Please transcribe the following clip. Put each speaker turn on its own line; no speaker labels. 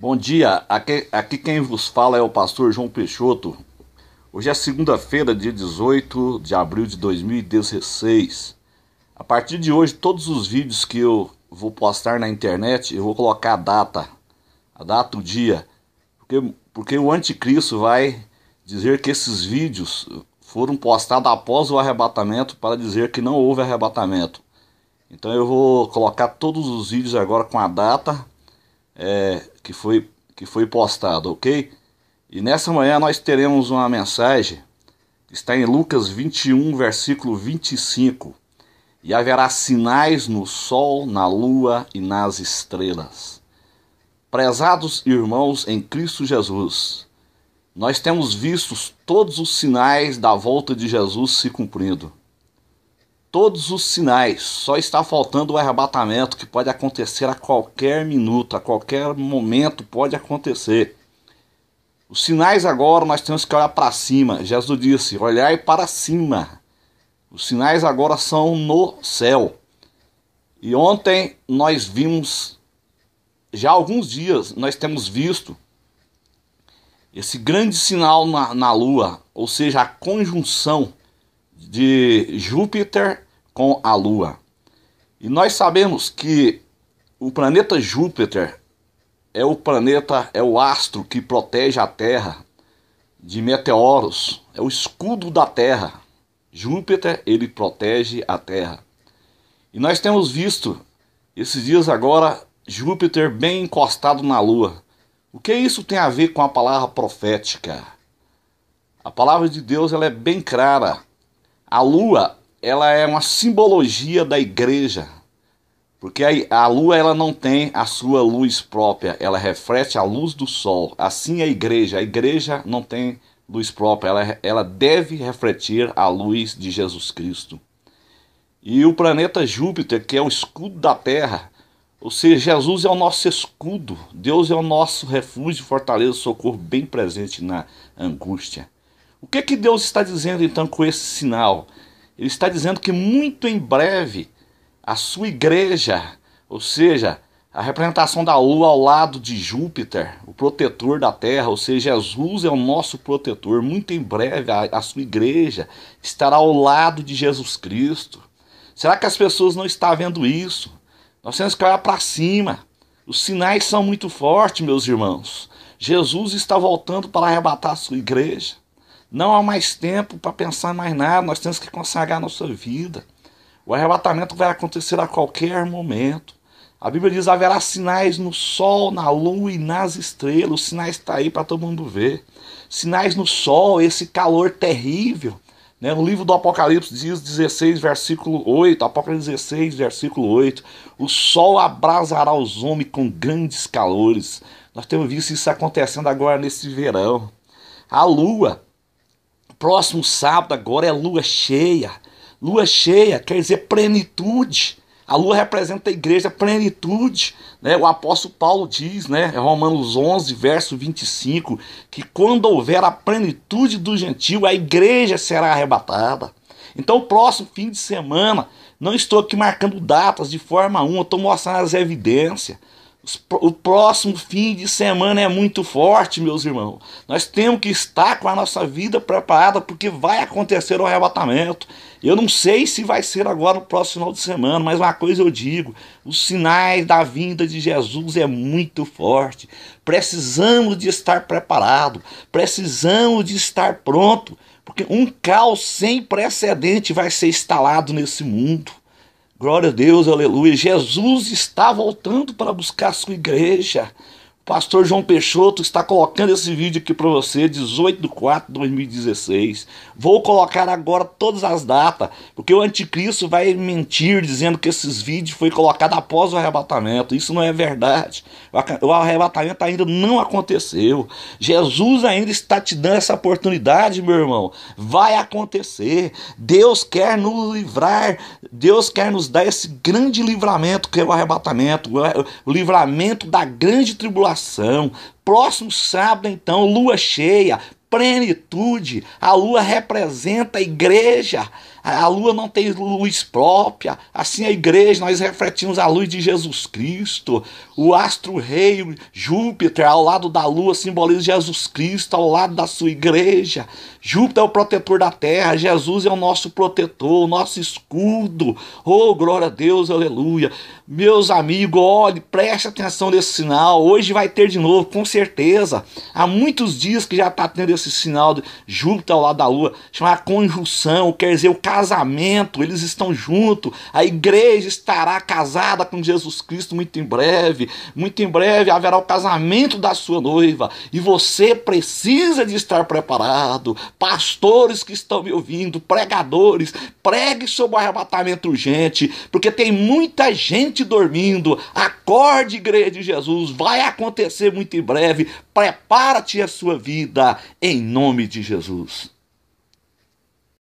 Bom dia, aqui, aqui, quem vos fala é o pastor João Peixoto. Hoje é segunda-feira, dia 18 de abril de 2016. A partir de hoje, todos os vídeos que eu vou postar na internet, eu vou colocar a data, a data, o dia, porque, porque o anticristo vai dizer que esses vídeos foram postados após o arrebatamento para dizer que não houve arrebatamento. Então eu vou colocar todos os vídeos agora com a data. É, que foi, que foi postado, ok? E nessa manhã nós teremos uma mensagem que está em Lucas 21, versículo 25. E haverá sinais no sol, na lua e nas estrelas. Prezados irmãos em Cristo Jesus, nós temos visto todos os sinais da volta de Jesus se cumprindo todos os sinais, só está faltando o arrebatamento que pode acontecer a qualquer minuto, a qualquer momento pode acontecer. Os sinais agora nós temos que olhar para cima. Jesus disse: olhai para cima. Os sinais agora são no céu. E ontem nós vimos, já há alguns dias, nós temos visto esse grande sinal na, na lua, ou seja, a conjunção de Júpiter com a Lua. E nós sabemos que o planeta Júpiter é o planeta, é o astro que protege a Terra de meteoros, é o escudo da Terra. Júpiter, ele protege a Terra. E nós temos visto esses dias agora Júpiter bem encostado na Lua. O que isso tem a ver com a palavra profética? A palavra de Deus ela é bem clara. A lua, ela é uma simbologia da igreja, porque a, a lua ela não tem a sua luz própria, ela reflete a luz do sol. Assim é a igreja, a igreja não tem luz própria, ela, ela deve refletir a luz de Jesus Cristo. E o planeta Júpiter, que é o escudo da Terra, ou seja, Jesus é o nosso escudo, Deus é o nosso refúgio, fortaleza, socorro bem presente na angústia. O que é que Deus está dizendo então com esse sinal? Ele está dizendo que muito em breve a sua igreja, ou seja, a representação da lua ao lado de Júpiter, o protetor da terra, ou seja, Jesus é o nosso protetor. Muito em breve a, a sua igreja estará ao lado de Jesus Cristo. Será que as pessoas não estão vendo isso? Nós temos que olhar para cima. Os sinais são muito fortes, meus irmãos. Jesus está voltando para arrebatar a sua igreja. Não há mais tempo para pensar mais nada, nós temos que consagrar a nossa vida. O arrebatamento vai acontecer a qualquer momento. A Bíblia diz: haverá sinais no sol, na lua e nas estrelas. Os sinais estão tá aí para todo mundo ver. Sinais no sol, esse calor terrível. Né? No livro do Apocalipse diz 16, versículo 8, Apocalipse 16, versículo 8, o sol abrasará os homens com grandes calores. Nós temos visto isso acontecendo agora nesse verão. A lua, próximo sábado agora é lua cheia. Lua cheia quer dizer plenitude. A lua representa a igreja, plenitude. Né? O apóstolo Paulo diz, né, é Romanos 11, verso 25, que quando houver a plenitude do gentil, a igreja será arrebatada. Então, o próximo fim de semana, não estou aqui marcando datas de forma alguma, estou mostrando as evidências. O próximo fim de semana é muito forte, meus irmãos. Nós temos que estar com a nossa vida preparada porque vai acontecer o arrebatamento. Eu não sei se vai ser agora no próximo final de semana, mas uma coisa eu digo: os sinais da vinda de Jesus é muito forte. Precisamos de estar preparado, precisamos de estar pronto, porque um caos sem precedente vai ser instalado nesse mundo. Glória a Deus, aleluia. Jesus está voltando para buscar a sua igreja. Pastor João Peixoto está colocando esse vídeo aqui para você, 18 de 4 de 2016. Vou colocar agora todas as datas, porque o anticristo vai mentir dizendo que esses vídeos foi colocado após o arrebatamento. Isso não é verdade. O arrebatamento ainda não aconteceu. Jesus ainda está te dando essa oportunidade, meu irmão. Vai acontecer. Deus quer nos livrar. Deus quer nos dar esse grande livramento que é o arrebatamento, o livramento da grande tribulação população. Próximo sábado, então, lua cheia, plenitude. A lua representa a igreja. A lua não tem luz própria, assim a igreja, nós refletimos a luz de Jesus Cristo. O astro-rei Júpiter, ao lado da lua, simboliza Jesus Cristo, ao lado da sua igreja. Júpiter é o protetor da terra, Jesus é o nosso protetor, o nosso escudo. Oh, glória a Deus, aleluia. Meus amigos, olhe, preste atenção nesse sinal. Hoje vai ter de novo, com certeza. Há muitos dias que já está tendo esse sinal de Júpiter ao lado da lua, chamar conjunção, quer dizer, o casamento, eles estão juntos, a igreja estará casada com Jesus Cristo muito em breve. Muito em breve haverá o casamento da sua noiva e você precisa de estar preparado. Pastores que estão me ouvindo, pregadores, pregue sobre o arrebatamento urgente, porque tem muita gente dormindo. Acorde, igreja de Jesus, vai acontecer muito em breve. Prepara-te a sua vida em nome de Jesus.